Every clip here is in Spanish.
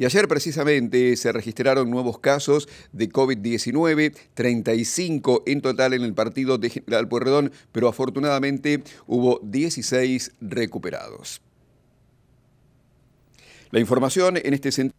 Y ayer precisamente se registraron nuevos casos de COVID-19, 35 en total en el partido de General pero afortunadamente hubo 16 recuperados. La información en este sentido...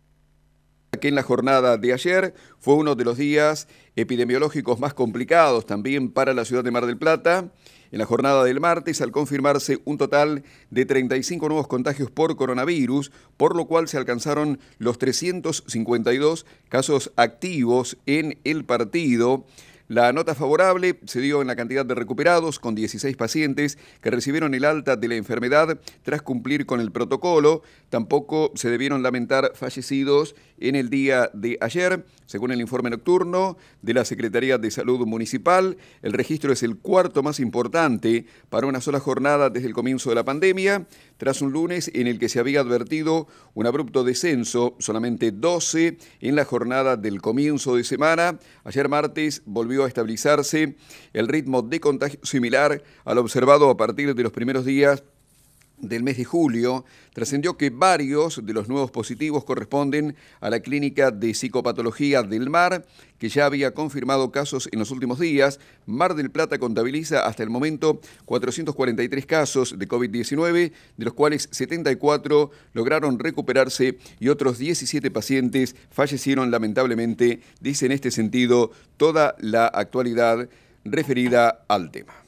Aquí en la jornada de ayer fue uno de los días epidemiológicos más complicados también para la ciudad de Mar del Plata. En la jornada del martes, al confirmarse un total de 35 nuevos contagios por coronavirus, por lo cual se alcanzaron los 352 casos activos en el partido. La nota favorable se dio en la cantidad de recuperados, con 16 pacientes que recibieron el alta de la enfermedad tras cumplir con el protocolo. Tampoco se debieron lamentar fallecidos en el día de ayer. Según el informe nocturno de la Secretaría de Salud Municipal, el registro es el cuarto más importante para una sola jornada desde el comienzo de la pandemia, tras un lunes en el que se había advertido un abrupto descenso, solamente 12 en la jornada del comienzo de semana. Ayer martes volvió a estabilizarse el ritmo de contagio similar al observado a partir de los primeros días del mes de julio, trascendió que varios de los nuevos positivos corresponden a la Clínica de Psicopatología del Mar, que ya había confirmado casos en los últimos días. Mar del Plata contabiliza hasta el momento 443 casos de COVID-19, de los cuales 74 lograron recuperarse y otros 17 pacientes fallecieron lamentablemente, dice en este sentido toda la actualidad referida al tema.